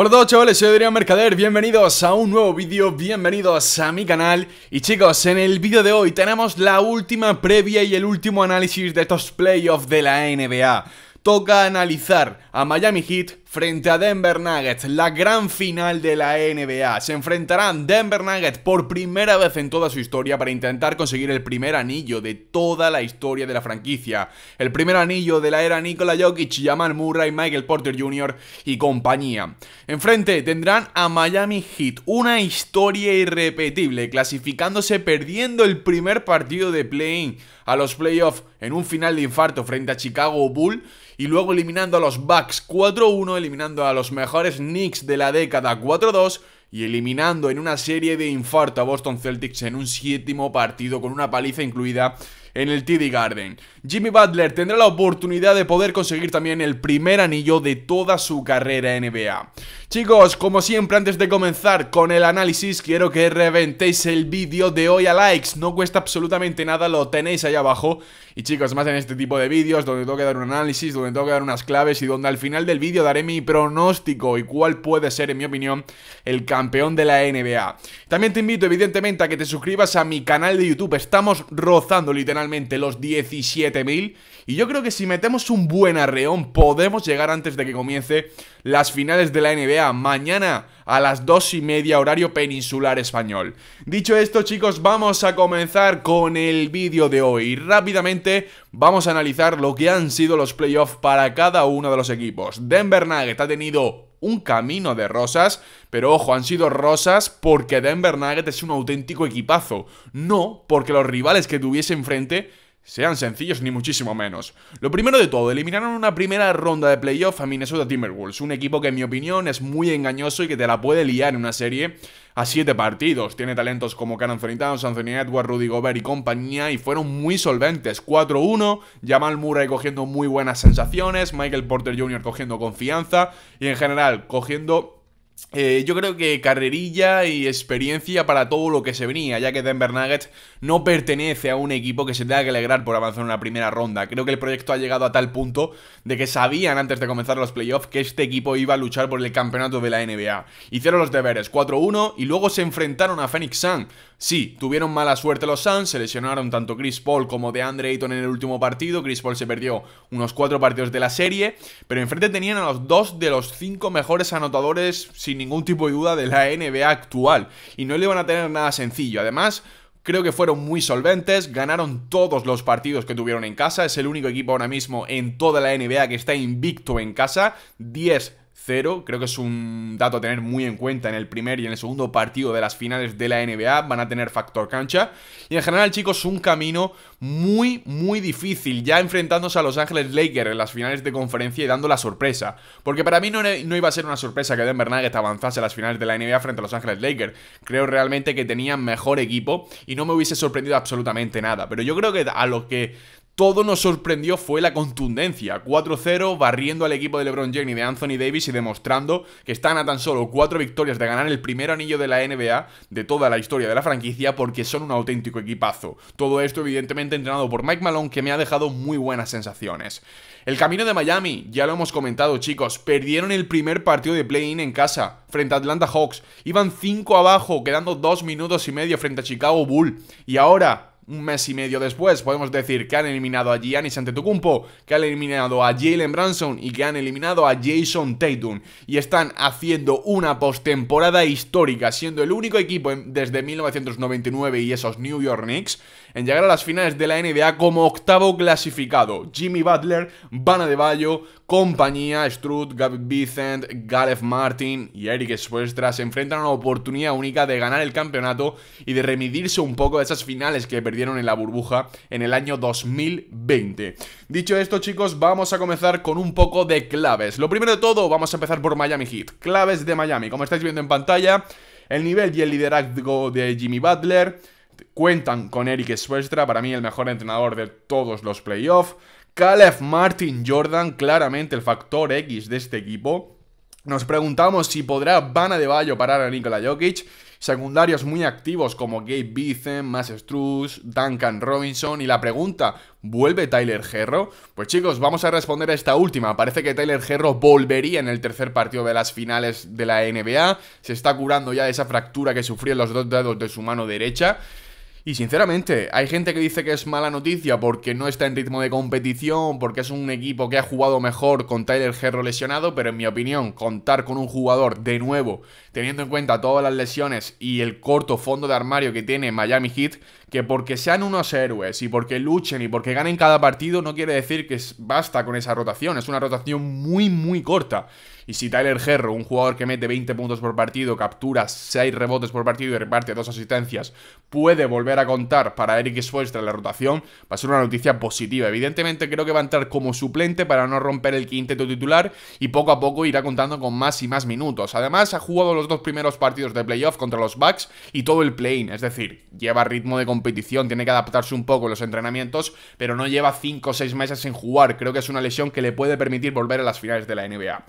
Hola chavales, soy Adrián Mercader, bienvenidos a un nuevo vídeo, bienvenidos a mi canal Y chicos, en el vídeo de hoy tenemos la última previa y el último análisis de estos playoffs de la NBA Toca analizar a Miami Heat frente a Denver Nuggets, la gran final de la NBA. Se enfrentarán Denver Nuggets por primera vez en toda su historia para intentar conseguir el primer anillo de toda la historia de la franquicia. El primer anillo de la era Nikola Jokic, Jamal Murray, Michael Porter Jr. y compañía. Enfrente tendrán a Miami Heat, una historia irrepetible, clasificándose perdiendo el primer partido de play-in a los playoffs en un final de infarto frente a Chicago Bull y luego eliminando a los Bucks 4-1 eliminando a los mejores Knicks de la década 4-2 y eliminando en una serie de infarto a Boston Celtics en un séptimo partido con una paliza incluida en el TD Garden. Jimmy Butler tendrá la oportunidad de poder conseguir también el primer anillo de toda su carrera NBA. Chicos, como siempre, antes de comenzar con el análisis, quiero que reventéis el vídeo de hoy a likes. No cuesta absolutamente nada, lo tenéis ahí abajo. Y chicos, más en este tipo de vídeos, donde tengo que dar un análisis, donde tengo que dar unas claves y donde al final del vídeo daré mi pronóstico y cuál puede ser, en mi opinión, el campeón de la NBA. También te invito, evidentemente, a que te suscribas a mi canal de YouTube. Estamos rozando literalmente los 17.000. Y yo creo que si metemos un buen arreón podemos llegar antes de que comience las finales de la NBA mañana a las 2 y media horario peninsular español. Dicho esto chicos, vamos a comenzar con el vídeo de hoy. Rápidamente vamos a analizar lo que han sido los playoffs para cada uno de los equipos. Denver Nuggets ha tenido un camino de rosas, pero ojo, han sido rosas porque Denver Nuggets es un auténtico equipazo, no porque los rivales que tuviese enfrente sean sencillos ni muchísimo menos. Lo primero de todo, eliminaron una primera ronda de playoff a Minnesota Timberwolves, un equipo que en mi opinión es muy engañoso y que te la puede liar en una serie a siete partidos. Tiene talentos como Canon Towns, Anthony Edwards, Rudy Gobert y compañía y fueron muy solventes. 4-1, Jamal Murray cogiendo muy buenas sensaciones, Michael Porter Jr. cogiendo confianza y en general cogiendo eh, yo creo que carrerilla y experiencia para todo lo que se venía, ya que Denver Nuggets no pertenece a un equipo que se tenga que alegrar por avanzar en la primera ronda. Creo que el proyecto ha llegado a tal punto de que sabían antes de comenzar los playoffs que este equipo iba a luchar por el campeonato de la NBA. Hicieron los deberes 4-1 y luego se enfrentaron a Phoenix Sun. Sí, tuvieron mala suerte los Suns, se lesionaron tanto Chris Paul como Andre Ayton en el último partido. Chris Paul se perdió unos cuatro partidos de la serie, pero enfrente tenían a los dos de los cinco mejores anotadores, sin ningún tipo de duda, de la NBA actual. Y no le iban a tener nada sencillo. Además, Creo que fueron muy solventes, ganaron todos los partidos que tuvieron en casa, es el único equipo ahora mismo en toda la NBA que está invicto en casa, 10 cero Creo que es un dato a tener muy en cuenta en el primer y en el segundo partido de las finales de la NBA. Van a tener factor cancha. Y en general, chicos, un camino muy, muy difícil. Ya enfrentándose a Los Ángeles Lakers en las finales de conferencia y dando la sorpresa. Porque para mí no, no iba a ser una sorpresa que Denver Nuggets avanzase a las finales de la NBA frente a Los Ángeles Lakers. Creo realmente que tenían mejor equipo y no me hubiese sorprendido absolutamente nada. Pero yo creo que a lo que todo nos sorprendió fue la contundencia. 4-0, barriendo al equipo de LeBron James y de Anthony Davis y demostrando que están a tan solo cuatro victorias de ganar el primer anillo de la NBA de toda la historia de la franquicia porque son un auténtico equipazo. Todo esto, evidentemente, entrenado por Mike Malone, que me ha dejado muy buenas sensaciones. El camino de Miami, ya lo hemos comentado, chicos, perdieron el primer partido de play-in en casa frente a Atlanta Hawks. Iban 5 abajo, quedando 2 minutos y medio frente a Chicago Bull. Y ahora un mes y medio después, podemos decir que han eliminado a Giannis Antetokounmpo, que han eliminado a Jalen Branson y que han eliminado a Jason Tatum. Y están haciendo una postemporada histórica, siendo el único equipo desde 1999 y esos New York Knicks en llegar a las finales de la NBA como octavo clasificado. Jimmy Butler, Bana de Bayo, compañía, Strut, Gavin Vincent Gareth Martin y Eric Suestra se enfrentan a una oportunidad única de ganar el campeonato y de remitirse un poco de esas finales que perdieron en la burbuja en el año 2020. Dicho esto, chicos, vamos a comenzar con un poco de claves. Lo primero de todo, vamos a empezar por Miami Heat. Claves de Miami, como estáis viendo en pantalla, el nivel y el liderazgo de Jimmy Butler. Cuentan con Eric Suestra, para mí el mejor entrenador de todos los playoffs. Caleb Martin Jordan, claramente el factor X de este equipo. Nos preguntamos si podrá de Bayo parar a Nikola Jokic. Secundarios muy activos como Gabe Vincent, Max Struz, Duncan Robinson. Y la pregunta, ¿vuelve Tyler Herro? Pues chicos, vamos a responder a esta última. Parece que Tyler Herro volvería en el tercer partido de las finales de la NBA. Se está curando ya de esa fractura que sufrió en los dos dedos de su mano derecha. Y sinceramente, hay gente que dice que es mala noticia porque no está en ritmo de competición, porque es un equipo que ha jugado mejor con Tyler Herro lesionado, pero en mi opinión, contar con un jugador de nuevo, teniendo en cuenta todas las lesiones y el corto fondo de armario que tiene Miami Heat, que porque sean unos héroes y porque luchen y porque ganen cada partido, no quiere decir que basta con esa rotación, es una rotación muy, muy corta. Y si Tyler Herro, un jugador que mete 20 puntos por partido, captura 6 rebotes por partido y reparte 2 asistencias, puede volver a contar para Eric Spoelstra en la rotación, va a ser una noticia positiva. Evidentemente creo que va a entrar como suplente para no romper el quinteto titular y poco a poco irá contando con más y más minutos. Además, ha jugado los dos primeros partidos de playoff contra los Bucks y todo el play es decir, lleva ritmo de competición, tiene que adaptarse un poco en los entrenamientos, pero no lleva 5 o 6 meses sin jugar. Creo que es una lesión que le puede permitir volver a las finales de la NBA.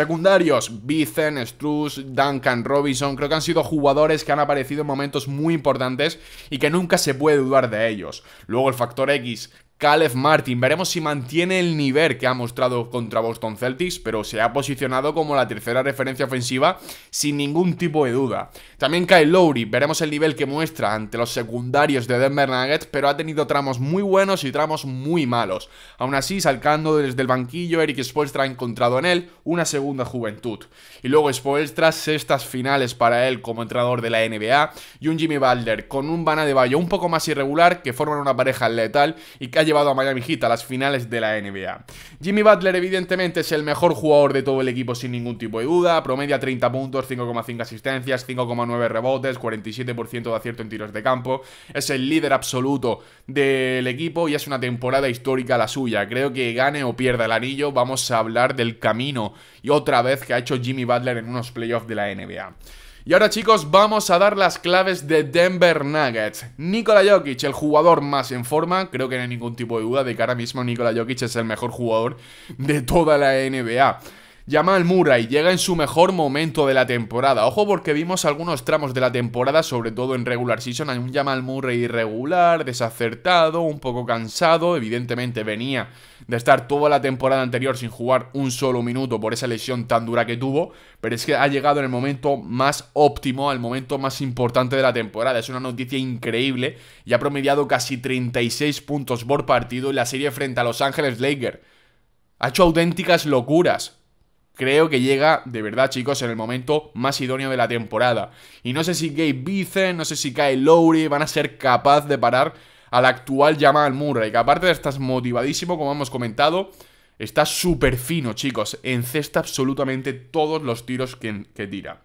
Secundarios, Vicen, Struz, Duncan, Robinson, creo que han sido jugadores que han aparecido en momentos muy importantes y que nunca se puede dudar de ellos. Luego el factor X, Caleb Martin. Veremos si mantiene el nivel que ha mostrado contra Boston Celtics, pero se ha posicionado como la tercera referencia ofensiva sin ningún tipo de duda. También Kyle Lowry, veremos el nivel que muestra ante los secundarios de Denver Nuggets, pero ha tenido tramos muy buenos y tramos muy malos. Aún así, salcando desde el banquillo, Eric Spoelstra ha encontrado en él una segunda juventud. Y luego Spoelstra, sextas finales para él como entrenador de la NBA, y un Jimmy Balder con un Bana de Bayo un poco más irregular que forman una pareja letal y que llevado a Miami Heat a las finales de la NBA. Jimmy Butler evidentemente es el mejor jugador de todo el equipo sin ningún tipo de duda, promedia 30 puntos, 5,5 asistencias, 5,9 rebotes, 47% de acierto en tiros de campo, es el líder absoluto del equipo y es una temporada histórica la suya. Creo que gane o pierda el anillo, vamos a hablar del camino y otra vez que ha hecho Jimmy Butler en unos playoffs de la NBA. Y ahora chicos vamos a dar las claves de Denver Nuggets. Nikola Jokic, el jugador más en forma, creo que no hay ningún tipo de duda de que ahora mismo Nikola Jokic es el mejor jugador de toda la NBA. Jamal Murray llega en su mejor momento de la temporada. Ojo porque vimos algunos tramos de la temporada, sobre todo en regular season, hay un Jamal Murray irregular, desacertado, un poco cansado. Evidentemente venía de estar toda la temporada anterior sin jugar un solo minuto por esa lesión tan dura que tuvo, pero es que ha llegado en el momento más óptimo, al momento más importante de la temporada. Es una noticia increíble y ha promediado casi 36 puntos por partido en la serie frente a Los Ángeles Lakers. Ha hecho auténticas locuras creo que llega, de verdad, chicos, en el momento más idóneo de la temporada. Y no sé si Gabe Vincent, no sé si Kyle Lowry van a ser capaz de parar al actual Jamal Murray, que aparte de estar motivadísimo, como hemos comentado, está súper fino, chicos. Encesta absolutamente todos los tiros que tira.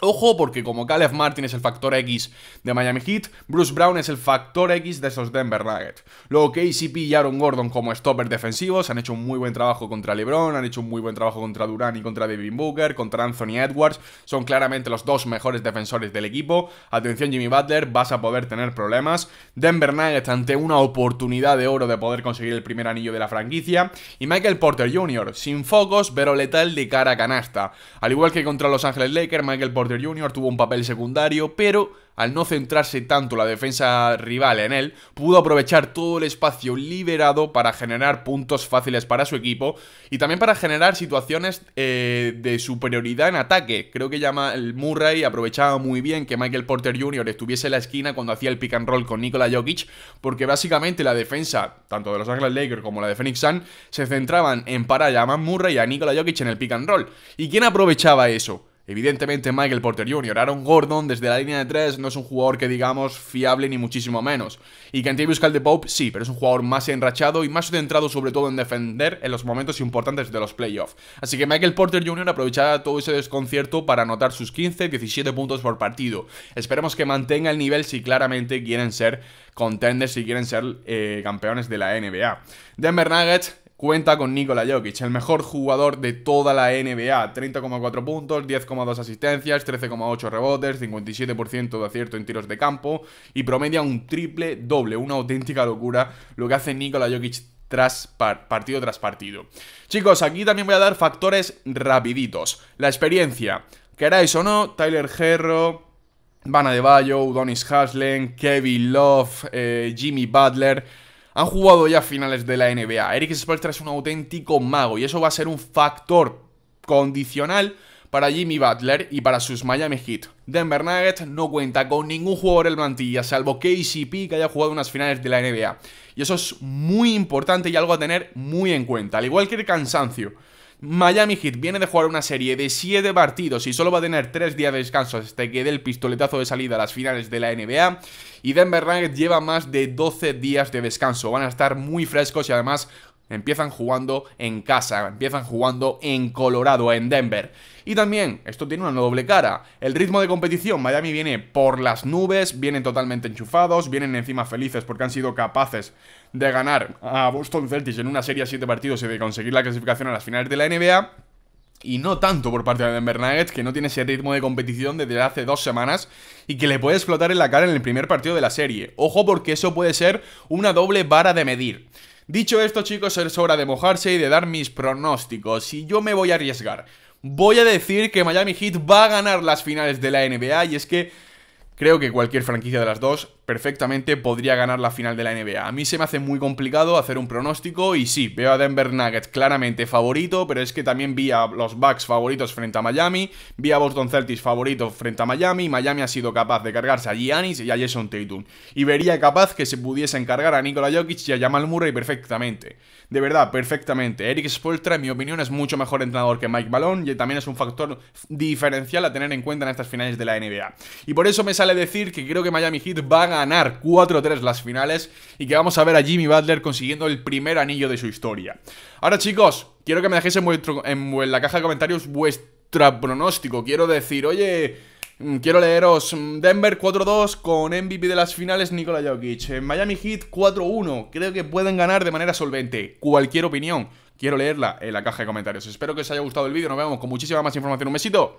Ojo, porque como Caleb Martin es el factor X de Miami Heat, Bruce Brown es el factor X de esos Denver Nuggets. Luego KCP y Aaron Gordon como stoppers defensivos han hecho un muy buen trabajo contra LeBron, han hecho un muy buen trabajo contra Durán y contra David Booker, contra Anthony Edwards. Son claramente los dos mejores defensores del equipo. Atención Jimmy Butler, vas a poder tener problemas. Denver Nuggets ante una oportunidad de oro de poder conseguir el primer anillo de la franquicia. Y Michael Porter Jr., sin focos, pero letal de cara a canasta. Al igual que contra Los Ángeles Lakers, Michael Porter Porter Jr. tuvo un papel secundario, pero al no centrarse tanto la defensa rival en él, pudo aprovechar todo el espacio liberado para generar puntos fáciles para su equipo y también para generar situaciones eh, de superioridad en ataque. Creo que llama el Murray aprovechaba muy bien que Michael Porter Jr. estuviese en la esquina cuando hacía el pick and roll con Nikola Jokic, porque básicamente la defensa, tanto de los Angeles Lakers como la de Phoenix Sun, se centraban en parar a Murray y a Nikola Jokic en el pick and roll. ¿Y quién aprovechaba eso? Evidentemente Michael Porter Jr., Aaron Gordon desde la línea de tres, no es un jugador que digamos fiable ni muchísimo menos. Y de Pope sí, pero es un jugador más enrachado y más centrado sobre todo en defender en los momentos importantes de los playoffs. Así que Michael Porter Jr. aprovechará todo ese desconcierto para anotar sus 15-17 puntos por partido. Esperemos que mantenga el nivel si claramente quieren ser contenders, si quieren ser eh, campeones de la NBA. Denver Nuggets cuenta con Nikola Jokic, el mejor jugador de toda la NBA. 30,4 puntos, 10,2 asistencias, 13,8 rebotes, 57% de acierto en tiros de campo y promedia un triple doble. Una auténtica locura lo que hace Nikola Jokic tras partido tras partido. Chicos, aquí también voy a dar factores rapiditos. La experiencia. Queráis o no, Tyler Herro, Van de Bayo, Udonis Haslen, Kevin Love, eh, Jimmy Butler han jugado ya finales de la NBA. Eric Spolstra es un auténtico mago y eso va a ser un factor condicional para Jimmy Butler y para sus Miami Heat. Denver Nuggets no cuenta con ningún jugador en plantilla, salvo KCP que haya jugado unas finales de la NBA. Y eso es muy importante y algo a tener muy en cuenta, al igual que el cansancio. Miami Heat viene de jugar una serie de 7 partidos y solo va a tener 3 días de descanso hasta que dé el pistoletazo de salida a las finales de la NBA. Y Denver Nuggets lleva más de 12 días de descanso. Van a estar muy frescos y además Empiezan jugando en casa, empiezan jugando en Colorado, en Denver. Y también, esto tiene una doble cara. El ritmo de competición, Miami viene por las nubes, vienen totalmente enchufados, vienen encima felices porque han sido capaces de ganar a Boston Celtics en una serie de 7 partidos y de conseguir la clasificación a las finales de la NBA. Y no tanto por parte de Denver Nuggets, que no tiene ese ritmo de competición desde hace dos semanas y que le puede explotar en la cara en el primer partido de la serie. Ojo porque eso puede ser una doble vara de medir. Dicho esto, chicos, es hora de mojarse y de dar mis pronósticos. Y yo me voy a arriesgar. Voy a decir que Miami Heat va a ganar las finales de la NBA y es que Creo que cualquier franquicia de las dos perfectamente podría ganar la final de la NBA. A mí se me hace muy complicado hacer un pronóstico y sí, veo a Denver Nuggets claramente favorito, pero es que también vi a los Bucks favoritos frente a Miami, vi a Boston Celtics favorito frente a Miami, Miami ha sido capaz de cargarse a Giannis y a Jason Tatum. Y vería capaz que se pudiese encargar a Nikola Jokic y a Jamal Murray perfectamente. De verdad, perfectamente. Eric Spolstra, en mi opinión, es mucho mejor entrenador que Mike Malone y también es un factor diferencial a tener en cuenta en estas finales de la NBA. Y por eso me sale le decir que creo que Miami Heat va a ganar 4-3 las finales y que vamos a ver a Jimmy Butler consiguiendo el primer anillo de su historia. Ahora chicos, quiero que me dejéis en, en la caja de comentarios vuestro pronóstico. Quiero decir, oye, mm, Quiero leeros mm, Denver 4-2 con MVP de las finales Nikola Jokic. Miami Heat 4-1. Creo que pueden ganar de manera solvente. Cualquier opinión, quiero leerla en la caja de comentarios. Espero que os haya gustado el vídeo. Nos vemos con muchísima más información. Un besito.